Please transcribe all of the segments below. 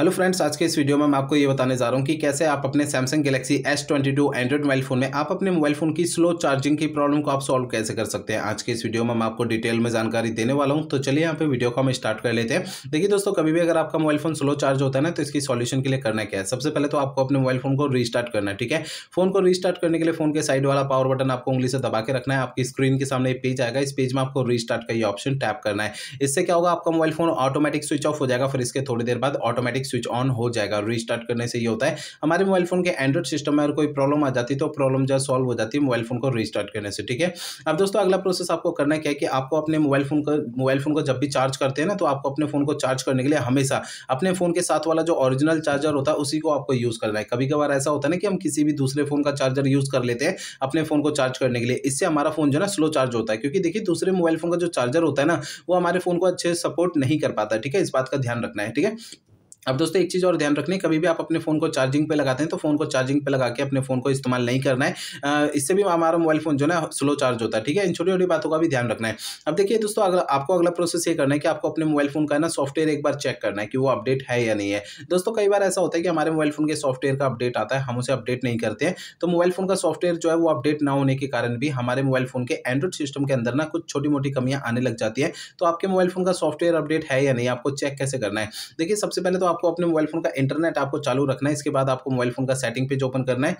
hello friends आज के इस वीडियो में मैं आपको ये बताने जा रहा हूँ कि कैसे आप अपने Samsung Galaxy S twenty two Android mobile phone में आप अपने मोबाइल फोन की स्लो चार्जिंग की प्रॉब्लम को आप सॉल्व कैसे कर सकते हैं आज के इस वीडियो में मैं आपको डिटेल में जानकारी देने वाला हूँ तो चलिए यहाँ पे वीडियो को हम स्टार्ट कर लेते हैं देखिए दोस्तों कभी भी अगर आपका मोबाइल फोन स्लो चार्ज होता है ना तो इसकी सोल्यूशन के लिए करना क्या है सबसे पहले तो आपको अपने मोबाइल फोन को रिस्टार्ट करना है ठीक है फोन को रिस्टार्ट करने के लिए फोन के साइड वाला पावर बटन आपको उंगली से दबा के रखना है आपकी स्क्रीन के सामने पेज आएगा इस पेज में आपको रिस्टार्ट का ये ऑप्शन टैप करना है इससे क्या होगा आपका mobile phone automatic switch off हो जाएगा फिर इसके थोड़ी देर बाद ऑटोमेटिक स्विच ऑन हो जाएगा और करने से ये होता है हमारे मोबाइल फ़ोन के एंड्रॉइड सिस्टम में अगर कोई प्रॉब्लम आ जाती तो प्रॉब्लम जो सॉल्व हो जाती है मोबाइल फ़ोन को रिस्टार्ट करने से ठीक है अब दोस्तों अगला प्रोसेस आपको करना क्या है कि आपको अपने मोबाइल फ़ोन का मोबाइल फ़ोन को जब भी चार्ज करते हैं ना तो आपको अपने फ़ोन को चार्ज करने के लिए हमेशा अपने फ़ोन के साथ वाला जो ऑरिजिनल चार्जर होता है उसी को आपको यूज़ करना है कभी कभार ऐसा होता है ना कि हम किसी भी दूसरे फ़ोन का चार्जर यूज़ कर लेते हैं अपने फ़ोन को चार्ज करने के लिए इससे हमारा फ़ोन जो है ना स्लो चार्ज होता है क्योंकि देखिए दूसरे मोबाइल फ़ोन का जो चार्जर होता है ना वो हमारे फ़ोन को अच्छे सपोर्ट नहीं कर पाता ठीक है इस बात का ध्यान रखना है ठीक है अब दोस्तों एक चीज़ और ध्यान रखनी कभी भी आप अपने फ़ोन को चार्जिंग पे लगाते हैं तो फ़ोन को चार्जिंग पे लगा के अपने फ़ोन को इस्तेमाल नहीं करना है इससे भी हमारा मोबाइल फ़ोन जो है स्लो चार्ज होता है ठीक है इन छोटी छोटी बातों का भी ध्यान रखना है अब देखिए दोस्तों अगर आपको अगला प्रोसेस ये करना है कि आपको अपने मोबाइल फ़ोन का ना सॉफ्टवेयर एक बार चेक करना है कि वो अपडेट है या नहीं है दोस्तों कई बार ऐसा होता है कि हमारे मोबाइल फ़ोन के सॉफ्टवेयर का अपडेट आता है हम उसे अपडेट नहीं करते हैं तो मोबाइल फ़ोन का सॉफ्टवेयर जो है वो अपडेट ना होने के कारण भी हमारे मोबाइल फ़ोन के एंड्रॉइड सिस्टम के अंदर ना कुछ छोटी मोटी कमियाँ आने लग जाती है तो आपके मोबाइल फ़ोन का सॉफ्टवेयर अपडेट है या नहीं आपको चेक कैसे करना है देखिए सबसे पहले तो आप आपको अपने मोबाइल फ़ोन का इंटरनेट आपको चालू रखना है इसके बाद आपको मोबाइल फ़ोन का सेटिंग पेज ओपन करना है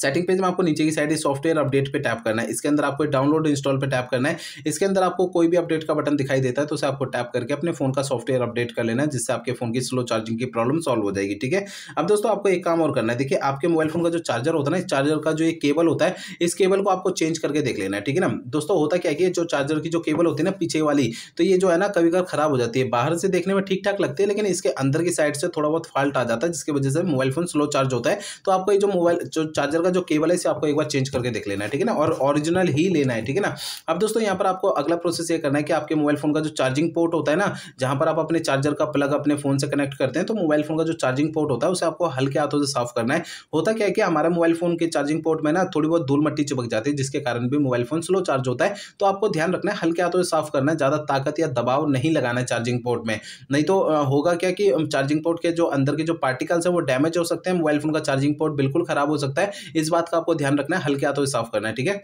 सेटिंग पेज में आपको नीचे की साइड सॉफ्टवेयर अपडेट पे टैप करना है इसके अंदर आपको डाउनलोड इंस्टॉल पे टैप करना है इसके अंदर आपको कोई भी अपडेट का बटन दिखाई देता है तो उसे आपको टैप करके अपने फोन का सॉफ्टवेयर अपडेट कर लेना है जिससे आपके फोन की स्लो चार्जिंग की प्रॉब्लम सॉल्व हो जाएगी ठीक है अब दोस्तों आपको एक काम और करना है देखिए आपके मोबाइल फोन का जो चार्जर होता है ना इस चार्जर का जो एक केबल होता है इस केबल को आपको चेंज करके देख लेना है ठीक है ना दोस्तों होता क्या कि जो चार्जर की जो केबल होती है ना पीछे वाली तो ये जो है ना कभी कभी खराब हो जाती है बाहर से देखने में ठीक ठाक लगती है लेकिन इसके अंदर की साइड से थोड़ा बहुत फॉल्ट आ जाता है जिसकी वजह से मोबाइल फोन स्लो चार्ज होता है तो आपको ये जो मोबाइल जो चार्जर का का जो केबल है इसे आपको एक बार चेंज करके देख लेना है ठीक है ना और ओरिजिनल ही लेना है ठीक है ना अब दोस्तों यहाँ पर आपको अगला प्रोसेस ये करना है कि आपके मोबाइल फोन का जो चार्जिंग पोर्ट होता है ना जहाँ पर आप अपने चार्जर का प्लग अपने फोन से कनेक्ट करते हैं तो मोबाइल फोन का जो चार्जिंग पोर्ट होता है उसे आपको हल्के हाथों से साफ करना है होता क्या है कि हमारे मोबाइल फोन के चार्जिंग पोर्ट में ना थोड़ी बहुत धूल मट्टी चिपक जाती है जिसके कारण भी मोबाइल फोन स्लो चार्ज होता है तो आपको ध्यान रखना है हल्के हाथों से साफ करना है ज़्यादा ताकत या दबाव नहीं लगाना है चार्जिंग पोर्ट में नहीं तो होगा क्या कि चार्जिंग पोर्ट के जो अंदर के जो पार्टिकल्स है वो डैमेज हो सकते हैं मोबाइल फोन का चार्जिंग पोर्ट बिल्कुल खराब हो सकता है इस बात का आपको ध्यान रखना है हल्के हाथों से साफ करना है ठीक है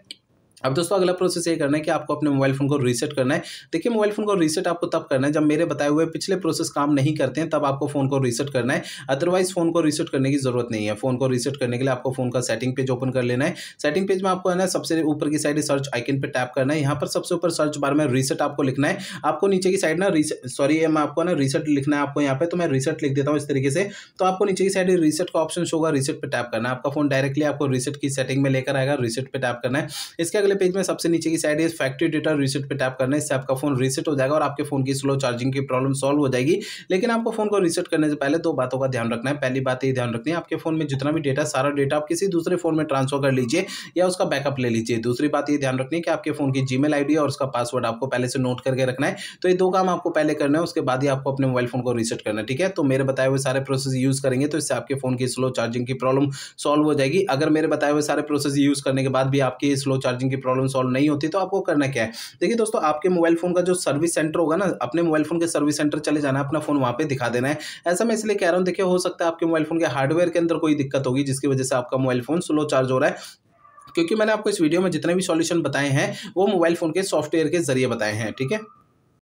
अब दोस्तों अगला प्रोसेस ये करना है कि आपको अपने मोबाइल फ़ोन को रीसेट करना है देखिए मोबाइल फ़ोन को रीसेट आपको तब करना है जब मेरे बताए हुए पिछले प्रोसेस काम नहीं करते हैं तब आपको फ़ोन को रीसेट करना है अदरवाइज फ़ोन को रीसेट करने की ज़रूरत नहीं है फ़ोन को रीसेट करने के लिए आपको फ़ोन का सेटिंग पेज ओपन कर लेना है सेटिंग पेज में आपको है ना सबसे ऊपर की साइड सर्च आइकन पर टैप करना है यहाँ पर सबसे ऊपर सर्च बार में रीसेट आपको लिखना है आपको नीचे की साइड ना सॉरी मैं आपको ना रीसेट लिखना है आपको यहाँ पर तो मैं रीसेट लिख देता हूँ इस तरीके से तो आपको नीचे की साइड रीसेट का ऑप्शन होगा रीसेट पर टैप करना है आपका फ़ोन डायरेक्टली आपको रीसेट की सेटिंग में लेकर आएगा रीसेट पर टैप करना है इसके अगले वाले पेज में सबसे नीचे की साइड है फैक्ट्री डेटा रीसेट पे टैप करना है इससे आपका फोन रीसेट हो जाएगा और आपके फोन की स्लो चार्जिंग की प्रॉब्लम सॉल्व हो जाएगी लेकिन आपको फोन को रीसेट करने से पहले दो बातों का ध्यान रखना है पहली बात ये ध्यान रखनी है आपके फोन में जितना भी डेटा सारा डेटा आप किसी दूसरे फोन में ट्रांसफर कर लीजिए या उसका बैकअप ले लीजिए दूसरी बात ये ध्यान रखनी है कि आपके फोन की जी मेल और उसका पासवर्ड आपको पहले से नोट करके रखना है तो ये दो काम आपको पहले करना है उसके बाद ही आपको अपने मोबाइल फोन को रीसेट करना है ठीक है तो मेरे बताए हुए सारे प्रोसेस यूज करेंगे तो इससे आपके फोन की स्लो चार्जिंग की प्रॉब्लम सॉल्व हो जाएगी अगर मेरे बताए हुए सारे प्रोसेस यूज करने के बाद भी आपकी स्लो चार्जिंग की प्रॉब्लम सॉल्व नहीं होती तो आपको करना क्या है देखिए दोस्तों आपके मोबाइल फ़ोन का जो सर्विस सेंटर होगा ना अपने मोबाइल फ़ोन के सर्विस सेंटर चले जाना अपना फ़ोन वहाँ पर दिखा देना है ऐसा मैं इसलिए कह रहा हूँ देखिए हो सकता है आपके मोबाइल फ़ोन के हार्डवेयर के अंदर कोई दिक्कत होगी जिसकी वजह से आपका मोबाइल फ़ोन स्लो चार्ज हो रहा है क्योंकि मैंने आपको इस वीडियो में जितने भी सॉल्यूशन बताए हैं वो मोबाइल फ़ोन के सॉफ्टवेयर के जरिए बताए हैं ठीक है